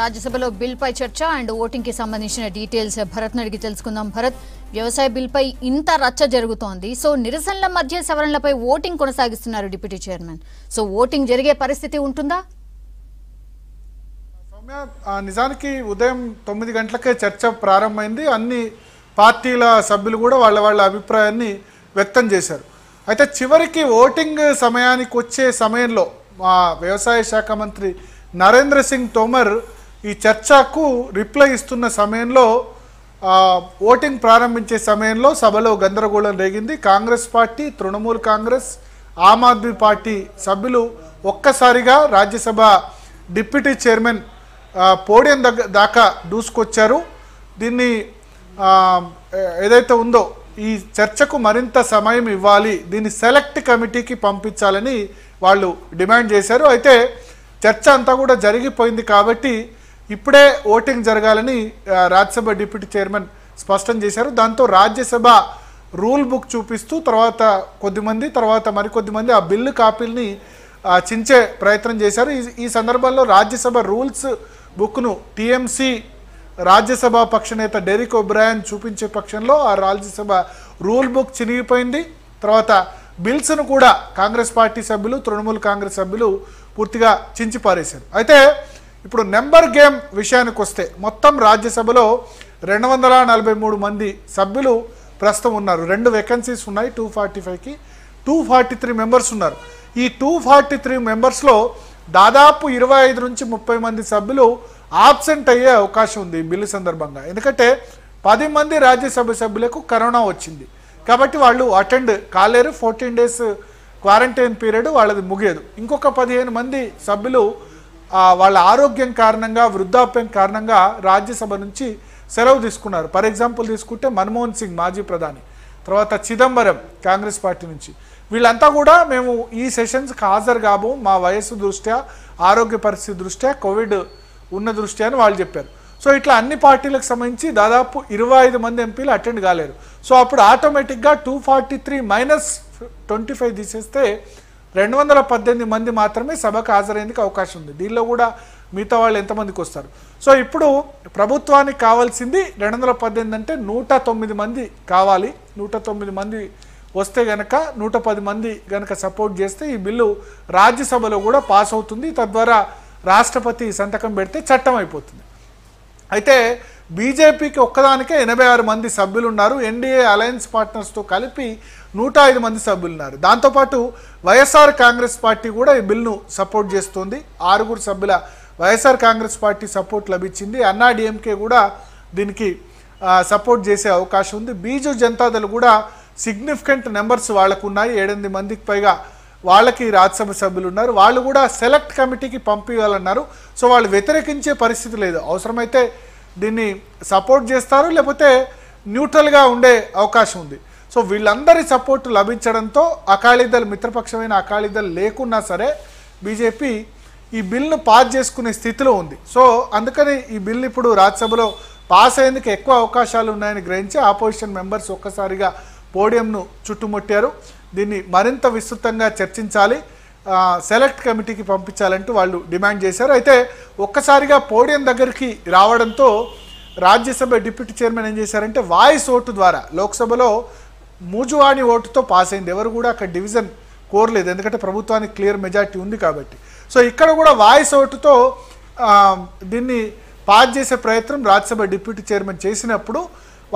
రాజ్యసభలో బిల్పై చర్చ అండ్ ఓటింగ్కి సంబంధించిన డీటెయిల్స్ భరత్ అడిగి తెలుసుకుందాం భరత్ వ్యవసాయ బిల్పై ఇంత రచ్చ జరుగుతోంది సో నిరసనల మధ్య సవరణలపై ఓటింగ్ కొనసాగిస్తున్నారు డిప్యూటీ చైర్మన్ సో ఓటింగ్ జరిగే పరిస్థితి ఉంటుందా నిజానికి ఉదయం తొమ్మిది గంటలకే చర్చ ప్రారంభమైంది అన్ని పార్టీల సభ్యులు కూడా వాళ్ళ వాళ్ళ అభిప్రాయాన్ని వ్యక్తం చేశారు అయితే చివరికి ఓటింగ్ సమయానికి వచ్చే సమయంలో మా వ్యవసాయ శాఖ మంత్రి నరేంద్ర సింగ్ తోమర్ ఈ చర్చకు రిప్లై ఇస్తున్న సమయంలో ఓటింగ్ ప్రారంభించే సమయంలో సభలో గందరగోళం రేగింది కాంగ్రెస్ పార్టీ తృణమూల్ కాంగ్రెస్ ఆమ్ ఆద్మీ పార్టీ సభ్యులు ఒక్కసారిగా రాజ్యసభ డిప్యూటీ చైర్మన్ పోడియం దగ్గ దాకా దూసుకొచ్చారు దీన్ని ఏదైతే ఉందో ఈ చర్చకు మరింత సమయం ఇవ్వాలి దీన్ని సెలెక్ట్ కమిటీకి పంపించాలని వాళ్ళు డిమాండ్ చేశారు అయితే చర్చ అంతా కూడా జరిగిపోయింది కాబట్టి ఇప్పుడే ఓటింగ్ జరగాలని రాజ్యసభ డిప్యూటీ చైర్మన్ స్పష్టం చేశారు దాంతో రాజ్యసభ రూల్ బుక్ చూపిస్తూ తర్వాత కొద్దిమంది తర్వాత మరికొద్ది మంది ఆ బిల్లు కాపీల్ని చించే ప్రయత్నం చేశారు ఈ సందర్భంలో రాజ్యసభ రూల్స్ బుక్ను టీఎంసీ రాజ్యసభ పక్షనేత డెరిక్ ఒబ్రాయన్ చూపించే పక్షంలో ఆ రాజ్యసభ రూల్ బుక్ చినిగిపోయింది తర్వాత బిల్స్ను కూడా కాంగ్రెస్ పార్టీ సభ్యులు తృణమూల్ కాంగ్రెస్ సభ్యులు పూర్తిగా చించిపారేశారు అయితే ఇప్పుడు నెంబర్ గేమ్ విషయానికి వస్తే మొత్తం రాజ్యసభలో రెండు వందల నలభై మూడు మంది సభ్యులు ప్రస్తుతం ఉన్నారు రెండు వేకెన్సీస్ ఉన్నాయి టూ ఫార్టీ ఫైవ్కి టూ ఫార్టీ త్రీ మెంబర్స్ ఉన్నారు ఈ టూ ఫార్టీ త్రీ మెంబర్స్లో దాదాపు ఇరవై ఐదు నుంచి ముప్పై మంది సభ్యులు ఆబ్సెంట్ అయ్యే అవకాశం ఉంది బిల్లు సందర్భంగా ఎందుకంటే పది మంది రాజ్యసభ సభ్యులకు కరోనా వచ్చింది కాబట్టి వాళ్ళు అటెండ్ కాలేరు ఫోర్టీన్ డేస్ క్వారంటైన్ పీరియడ్ వాళ్ళది ముగియదు ఇంకొక పదిహేను మంది సభ్యులు వాళ్ళ ఆరోగ్యం కారణంగా వృద్ధాప్యం కారణంగా రాజ్యసభ నుంచి సెలవు తీసుకున్నారు ఫర్ ఎగ్జాంపుల్ తీసుకుంటే మన్మోహన్ సింగ్ మాజీ ప్రధాని తర్వాత చిదంబరం కాంగ్రెస్ పార్టీ నుంచి వీళ్ళంతా కూడా మేము ఈ సెషన్స్కి హాజరు కాబో మా వయస్సు దృష్ట్యా ఆరోగ్య పరిస్థితి దృష్ట్యా కోవిడ్ ఉన్న దృష్ట్యా అని వాళ్ళు చెప్పారు సో ఇట్లా అన్ని పార్టీలకు సంబంధించి దాదాపు ఇరవై ఐదు మంది ఎంపీలు అటెండ్ కాలేరు సో అప్పుడు ఆటోమేటిక్గా two forty three minus twenty five తీసేస్తే రెండు వందల పద్దెనిమిది మంది మాత్రమే సభకు హాజరయ్యేందుకు అవకాశం ఉంది దీనిలో కూడా మిగతా వాళ్ళు ఎంతమందికి వస్తారు సో ఇప్పుడు ప్రభుత్వానికి కావాల్సింది రెండు వందల పద్దెనిమిది అంటే నూట తొమ్మిది మంది కావాలి నూట తొమ్మిది మంది వస్తే గనక నూట పది మంది గనక సపోర్ట్ చేస్తే ఈ బిల్లు రాజ్యసభలో కూడా పాస్ అవుతుంది తద్వారా రాష్ట్రపతి సంతకం పెడితే చట్టం అయిపోతుంది అయితే బీజేపీకి ఒక్కదానికే ఎనభై ఆరు మంది సభ్యులు ఉన్నారు ఎన్డీఏ అలయన్స్ పార్ట్నర్స్తో కలిపి నూట ఐదు మంది సభ్యులు ఉన్నారు దాంతోపాటు వైఎస్ఆర్ కాంగ్రెస్ పార్టీ కూడా ఈ బిల్ను సపోర్ట్ చేస్తుంది ఆరుగురు సభ్యుల వైఎస్ఆర్ కాంగ్రెస్ పార్టీ సపోర్ట్ లభించింది అన్నాడీఎంకే కూడా దీనికి సపోర్ట్ చేసే అవకాశం ఉంది బీజు జనతాదళ్ళు కూడా సిగ్నిఫికెంట్ నెంబర్స్ వాళ్ళకు ఉన్నాయి ఏడెనిమిది మందికి పైగా వాళ్ళకి రాజ్యసభ సభ్యులు ఉన్నారు వాళ్ళు కూడా సెలెక్ట్ కమిటీకి పంపించాలన్నారు సో వాళ్ళు వ్యతిరేకించే పరిస్థితి లేదు అవసరమైతే దీన్ని సపోర్ట్ చేస్తారు లేకపోతే న్యూట్రల్గా ఉండే అవకాశం ఉంది సో వీళ్ళందరి సపోర్ట్ లభించడంతో అకాలీదళ్ మిత్రపక్షమైన అకాలీదళ్ లేకున్నా సరే బీజేపీ ఈ బిల్ను పాస్ చేసుకునే స్థితిలో ఉంది సో అందుకని ఈ బిల్ ఇప్పుడు రాజ్యసభలో పాస్ అయ్యేందుకు ఎక్కువ అవకాశాలు ఉన్నాయని గ్రహించి ఆపోజిషన్ మెంబర్స్ ఒక్కసారిగా పోడియంను చుట్టుముట్టారు దీన్ని మరింత విస్తృతంగా చర్చించాలి సెలెక్ట్ కమిటీకి పంపించాలంటూ వాళ్ళు డిమాండ్ చేశారు అయితే ఒక్కసారిగా పోడియం దగ్గరికి రావడంతో రాజ్యసభ డిప్యూటీ చైర్మన్ ఏం చేశారంటే వాయిస్ ఓటు ద్వారా లోక్సభలో మూజువాణి ఓటుతో పాస్ అయింది ఎవరు కూడా అక్కడ డివిజన్ కోరలేదు ఎందుకంటే ప్రభుత్వానికి క్లియర్ మెజార్టీ ఉంది కాబట్టి సో ఇక్కడ కూడా వాయిస్ ఓటుతో దీన్ని పాస్ చేసే ప్రయత్నం రాజ్యసభ డిప్యూటీ చైర్మన్ చేసినప్పుడు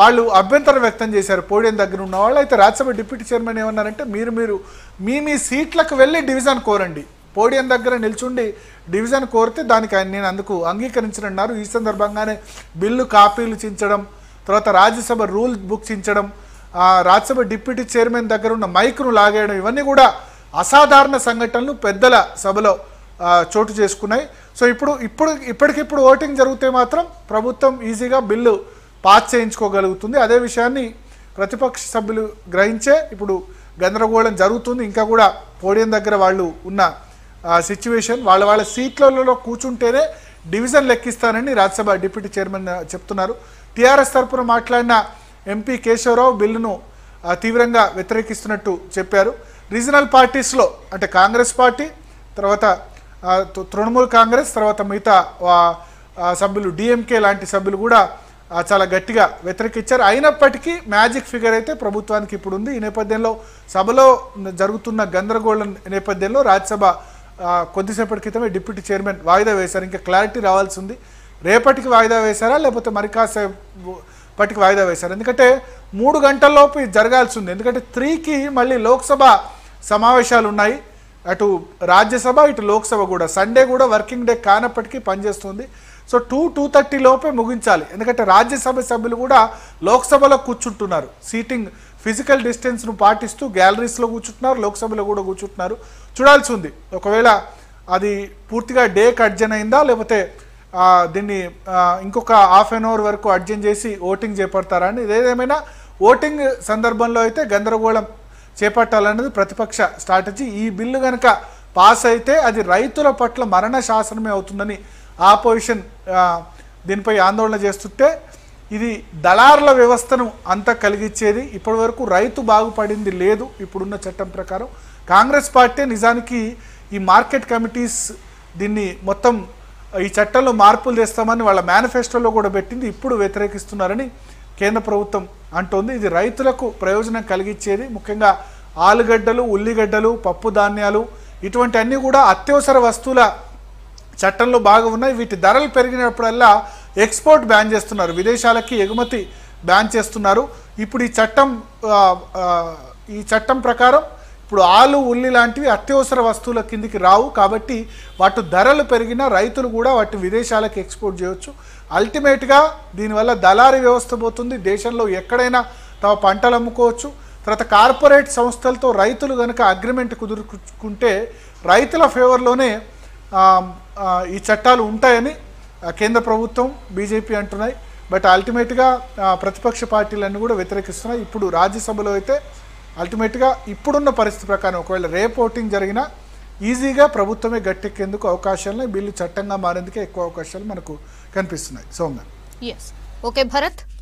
వాళ్ళు అభ్యంతరం వ్యక్తం చేశారు పోడియం దగ్గర ఉన్న వాళ్ళు అయితే రాజ్యసభ డిప్యూటీ చైర్మన్ ఏమన్నారంటే మీరు మీరు మీ మీ సీట్లకు వెళ్ళి డివిజన్ కోరండి పోడియం దగ్గర నిల్చుండి డివిజన్ కోరితే దానికి నేను అందుకు అంగీకరించనన్నారు ఈ సందర్భంగానే బిల్లు కాపీలు చించడం తర్వాత రాజ్యసభ రూల్ బుక్ చించడం రాజ్యసభ డిప్యూటీ చైర్మన్ దగ్గర ఉన్న మైక్ను లాగేయడం ఇవన్నీ కూడా అసాధారణ సంఘటనలు పెద్దల సభలో చోటు చేసుకున్నాయి సో ఇప్పుడు ఇప్పుడు ఇప్పటికిప్పుడు ఓటింగ్ జరిగితే మాత్రం ప్రభుత్వం ఈజీగా బిల్లు పాస్ చేయించుకోగలుగుతుంది అదే విషయాన్ని ప్రతిపక్ష సభ్యులు గ్రహించే ఇప్పుడు గందరగోళం జరుగుతుంది ఇంకా కూడా పోడియం దగ్గర వాళ్ళు ఉన్న సిచ్యువేషన్ వాళ్ళ వాళ్ళ సీట్లలో కూర్చుంటేనే డివిజన్ లెక్కిస్తానని రాజ్యసభ డిప్యూటీ చైర్మన్ చెప్తున్నారు టీఆర్ఎస్ తరఫున మాట్లాడిన ఎంపీ కేశవరావు బిల్లును తీవ్రంగా వ్యతిరేకిస్తున్నట్టు చెప్పారు రీజనల్ పార్టీస్లో అంటే కాంగ్రెస్ పార్టీ తర్వాత తృణమూల్ కాంగ్రెస్ తర్వాత మిగతా సభ్యులు డిఎంకే లాంటి సభ్యులు కూడా చాలా గట్టిగా వ్యతిరేకించారు అయినప్పటికీ మ్యాజిక్ ఫిగర్ అయితే ప్రభుత్వానికి ఇప్పుడు ఉంది ఈ నేపథ్యంలో సభలో జరుగుతున్న గందరగోళం నేపథ్యంలో రాజ్యసభ కొద్దిసేపటి క్రితమే డిప్యూటీ చైర్మన్ వాయిదా వేశారు ఇంకా క్లారిటీ రావాల్సి ఉంది రేపటికి వాయిదా వేశారా లేకపోతే మరి కాసేపటికి వాయిదా వేశారు ఎందుకంటే మూడు గంటల్లోపు జరగాల్సి ఉంది ఎందుకంటే త్రీకి మళ్ళీ లోక్సభ సమావేశాలు ఉన్నాయి అటు రాజ్యసభ ఇటు లోక్సభ కూడా సండే కూడా వర్కింగ్ డే కానప్పటికీ పనిచేస్తుంది సో టూ టూ థర్టీ లోపే ముగించాలి ఎందుకంటే రాజ్యసభ సభ్యులు కూడా లోక్సభలో కూర్చుంటున్నారు సీటింగ్ ఫిజికల్ డిస్టెన్స్ను పాటిస్తూ గ్యాలరీస్లో కూర్చుంటున్నారు లోక్సభలో కూడా కూర్చుంటున్నారు చూడాల్సి ఉంది ఒకవేళ అది పూర్తిగా డే అడ్జన్ అయిందా లేకపోతే దీన్ని ఇంకొక హాఫ్ అన్ అవర్ వరకు అడ్జన్ చేసి ఓటింగ్ చేపడతారా అని ఏదేమైనా ఓటింగ్ సందర్భంలో అయితే గందరగోళం చేపట్టాలన్నది ప్రతిపక్ష స్ట్రాటజీ ఈ బిల్లు కనుక పాస్ అయితే అది రైతుల పట్ల మరణ శాసనమే అవుతుందని ఆపోజిషన్ దీనిపై ఆందోళన చేస్తుంటే ఇది దళారుల వ్యవస్థను అంత కలిగించేది ఇప్పటి వరకు రైతు బాగుపడింది లేదు ఇప్పుడున్న చట్టం ప్రకారం కాంగ్రెస్ పార్టీ నిజానికి ఈ మార్కెట్ కమిటీస్ దీన్ని మొత్తం ఈ చట్టంలో మార్పులు చేస్తామని వాళ్ళ మేనిఫెస్టోలో కూడా పెట్టింది ఇప్పుడు వ్యతిరేకిస్తున్నారని కేంద్ర ప్రభుత్వం అంటోంది ఇది రైతులకు ప్రయోజనం కలిగించేది ముఖ్యంగా ఆలుగడ్డలు ఉల్లిగడ్డలు పప్పు ధాన్యాలు ఇటువంటి అన్నీ కూడా అత్యవసర వస్తువుల చట్టంలో బాగా ఉన్నాయి వీటి ధరలు పెరిగినప్పుడల్లా ఎక్స్పోర్ట్ బ్యాన్ చేస్తున్నారు విదేశాలకి ఎగుమతి బ్యాన్ చేస్తున్నారు ఇప్పుడు ఈ చట్టం ఈ చట్టం ప్రకారం ఇప్పుడు ఆలు ఉల్లి లాంటివి అత్యవసర వస్తువుల కిందికి రావు కాబట్టి వాటి ధరలు పెరిగినా రైతులు కూడా వాటి విదేశాలకు ఎక్స్పోర్ట్ చేయవచ్చు అల్టిమేట్గా దీనివల్ల దళారీ వ్యవస్థ పోతుంది దేశంలో ఎక్కడైనా తమ పంటలు అమ్ముకోవచ్చు తర్వాత కార్పొరేట్ సంస్థలతో రైతులు కనుక అగ్రిమెంట్ కుదురుకుంటే రైతుల ఫేవర్లోనే ఈ చట్టాలు ఉంటాయని కేంద్ర ప్రభుత్వం బీజేపీ అంటున్నాయి బట్ అల్టిమేట్గా ప్రతిపక్ష పార్టీలన్నీ కూడా వ్యతిరేకిస్తున్నాయి ఇప్పుడు రాజ్యసభలో అయితే అల్టిమేట్గా ఇప్పుడున్న పరిస్థితి ప్రకారం ఒకవేళ రేపు ఓటింగ్ జరిగినా ఈజీగా ప్రభుత్వమే గట్టెక్కేందుకు అవకాశాలు బిల్లు చట్టంగా మారేందుకే ఎక్కువ అవకాశాలు మనకు కనిపిస్తున్నాయి సోమ్య ఓకే భరత్